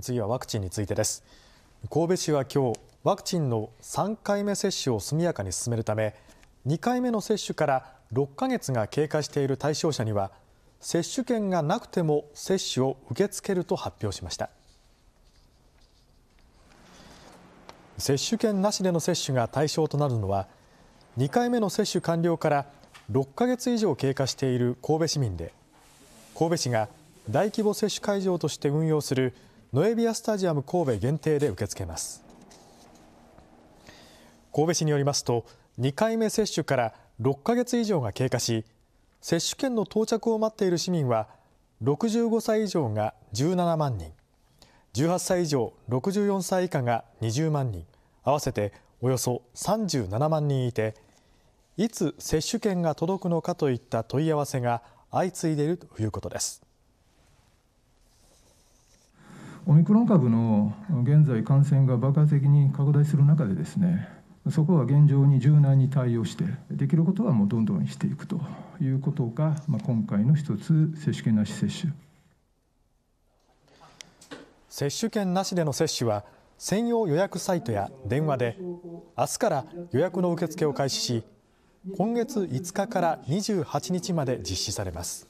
次はワクチンについてです。神戸市は今日ワクチンの3回目接種を速やかに進めるため、2回目の接種から6ヶ月が経過している対象者には、接種券がなくても接種を受け付けると発表しました。接種券なしでの接種が対象となるのは、2回目の接種完了から6ヶ月以上経過している神戸市民で、神戸市が大規模接種会場として運用するノエビアスタジアム神戸限定で受け付けます。神戸市によりますと、2回目接種から6ヶ月以上が経過し、接種券の到着を待っている市民は、65歳以上が17万人、18歳以上64歳以下が20万人、合わせておよそ37万人いて、いつ接種券が届くのかといった問い合わせが相次いでいるということです。オミクロン株の現在、感染が爆発的に拡大する中で、ですねそこは現状に柔軟に対応して、できることはもうどんどんしていくということが、まあ、今回の一つ、接種券なし接種。接種券なしでの接種は、専用予約サイトや電話で、明日から予約の受付を開始し、今月5日から28日まで実施されます。